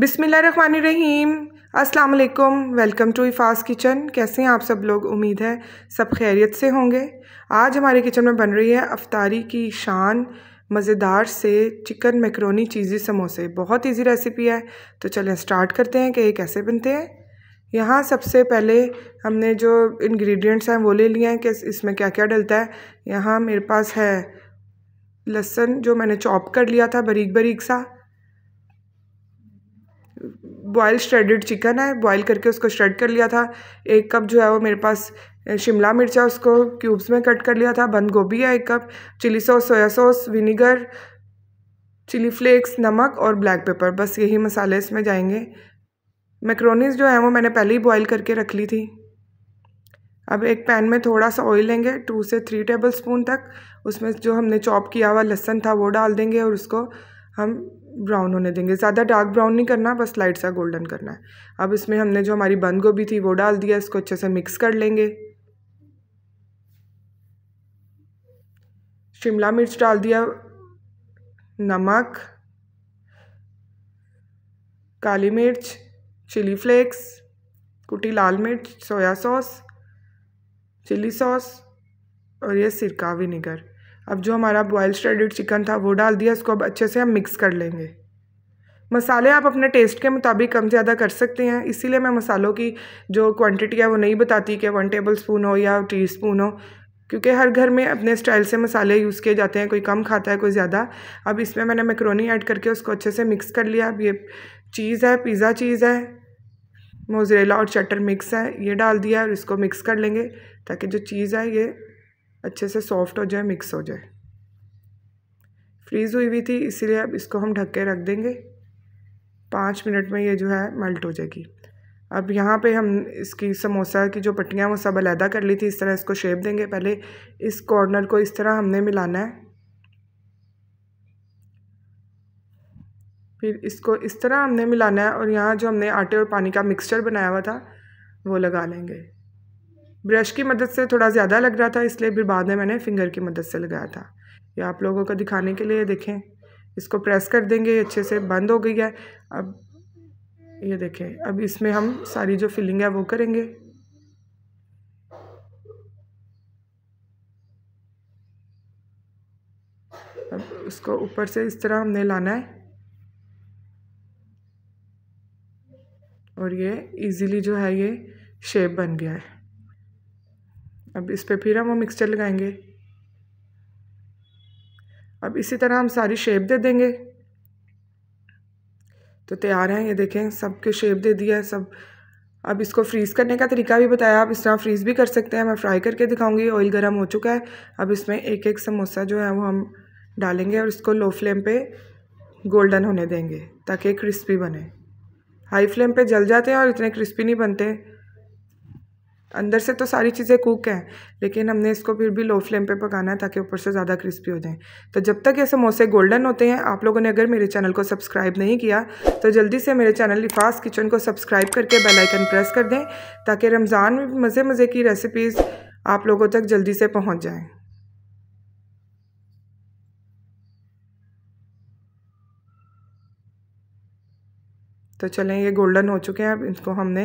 बिसमीम रहीम वालेकुम welcome to इफ़ास kitchen कैसे हैं आप सब लोग उम्मीद है सब खैरियत से होंगे आज हमारे किचन में बन रही है अफ्तारी की शान मज़ेदार से चिकन मैक्रोनी चीज़ी समोसे बहुत इजी रेसिपी है तो चलें स्टार्ट करते हैं कि ये कैसे बनते हैं यहाँ सबसे पहले हमने जो इंग्रेडिएंट्स हैं वो ले लिए हैं कि इसमें क्या क्या डलता है यहाँ मेरे पास है लहसन जो मैंने चॉप कर लिया था बारीक बारीक सा बॉयल श्रेडेड चिकन है बॉयल करके उसको श्रेड कर लिया था एक कप जो है वो मेरे पास शिमला मिर्च है उसको क्यूब्स में कट कर लिया था बंद गोभी है एक cup chilli sauce soya sauce vinegar chilli flakes नमक और ब्लैक पेपर बस यही मसाले इसमें जाएंगे मैक्रोनीज जो है वो मैंने पहले ही बॉयल करके रख ली थी अब एक पैन में थोड़ा सा ऑयल लेंगे टू से थ्री टेबल स्पून तक उसमें जो हमने चॉप किया हुआ लहसन था वो डाल देंगे और उसको हम ब्राउन होने देंगे ज़्यादा डार्क ब्राउन नहीं करना बस लाइट सा गोल्डन करना है अब इसमें हमने जो हमारी बंद गोभी थी वो डाल दिया इसको अच्छे से मिक्स कर लेंगे शिमला मिर्च डाल दिया नमक काली मिर्च चिली फ्लेक्स कुटी लाल मिर्च सोया सॉस चिली सॉस और ये सिरका विनेगर अब जो हमारा बॉयल स्टर्डेड चिकन था वो डाल दिया उसको अब अच्छे से हम मिक्स कर लेंगे मसाले आप अपने टेस्ट के मुताबिक कम ज़्यादा कर सकते हैं इसीलिए मैं मसालों की जो क्वांटिटी है वो नहीं बताती कि वन टेबल स्पून हो या टी स्पून हो क्योंकि हर घर में अपने स्टाइल से मसाले यूज़ किए जाते हैं कोई कम खाता है कोई ज़्यादा अब इसमें मैंने मैक्रोनी ऐड करके उसको अच्छे से मिक्स कर लिया अब ये चीज़ है पिज़्ज़ा चीज़ है मोजरेला और चटर मिक्स है ये डाल दिया और इसको मिक्स कर लेंगे ताकि जो चीज़ है ये अच्छे से सॉफ्ट हो जाए मिक्स हो जाए फ्रीज़ हुई हुई थी इसीलिए अब इसको हम ढक के रख देंगे पाँच मिनट में ये जो है मेल्ट हो जाएगी अब यहाँ पे हम इसकी समोसा की जो पट्टियाँ वो सब अलहदा कर ली थी इस तरह इसको शेप देंगे पहले इस कॉर्नर को इस तरह हमने मिलाना है फिर इसको इस तरह हमने मिलाना है और यहाँ जो हमने आटे और पानी का मिक्सचर बनाया हुआ था वो लगा लेंगे ब्रश की मदद से थोड़ा ज़्यादा लग रहा था इसलिए फिर बाद में मैंने फिंगर की मदद से लगाया था ये आप लोगों को दिखाने के लिए देखें इसको प्रेस कर देंगे अच्छे से बंद हो गई है अब ये देखें अब इसमें हम सारी जो फिलिंग है वो करेंगे अब उसको ऊपर से इस तरह हमने लाना है और ये इजीली जो है ये शेप बन गया है अब इस पर फिर हम वो मिक्सचर लगाएंगे अब इसी तरह हम सारी शेप दे देंगे तो तैयार हैं ये देखें सब के शेप दे दिया है सब अब इसको फ्रीज़ करने का तरीका भी बताया आप इस तरह फ्रीज़ भी कर सकते हैं मैं फ्राई करके दिखाऊंगी ऑयल गर्म हो चुका है अब इसमें एक एक समोसा जो है वो हम डालेंगे और इसको लो फ्लेम पे गोल्डन होने देंगे ताकि क्रिस्पी बने हाई फ्लेम पे जल जाते हैं और इतने क्रिस्पी नहीं बनते अंदर से तो सारी चीज़ें कुक हैं लेकिन हमने इसको फिर भी लो फ्लेम पे पकाना है ताकि ऊपर से ज़्यादा क्रिस्पी हो जाएं तो जब तक ये समोसे गोल्डन होते हैं आप लोगों ने अगर मेरे चैनल को सब्सक्राइब नहीं किया तो जल्दी से मेरे चैनल लिफास किचन को सब्सक्राइब करके बेल आइकन प्रेस कर दें ताकि रमज़ान में मज़े मज़े की रेसिपीज़ आप लोगों तक जल्दी से पहुँच जाएँ तो चलें ये गोल्डन हो चुके हैं अब इसको हमने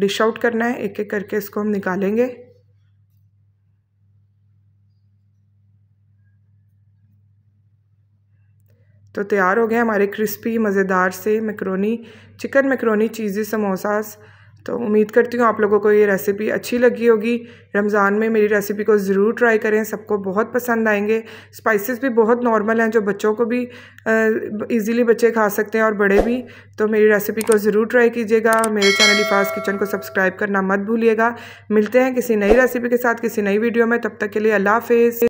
डिश आउट करना है एक एक करके इसको हम निकालेंगे तो तैयार हो गए हमारे क्रिस्पी मज़ेदार से macaroni chicken macaroni cheesy samosas तो उम्मीद करती हूँ आप लोगों को ये रेसिपी अच्छी लगी होगी रमज़ान में मेरी रेसिपी को ज़रूर ट्राई करें सबको बहुत पसंद आएंगे स्पाइसेस भी बहुत नॉर्मल हैं जो बच्चों को भी इजीली बच्चे खा सकते हैं और बड़े भी तो मेरी रेसिपी को ज़रूर ट्राई कीजिएगा मेरे चैनल लिफाज किचन को सब्सक्राइब करना मत भूलिएगा मिलते हैं किसी नई रेसिपी के साथ किसी नई वीडियो में तब तक के लिए अल्लाह हाफिज़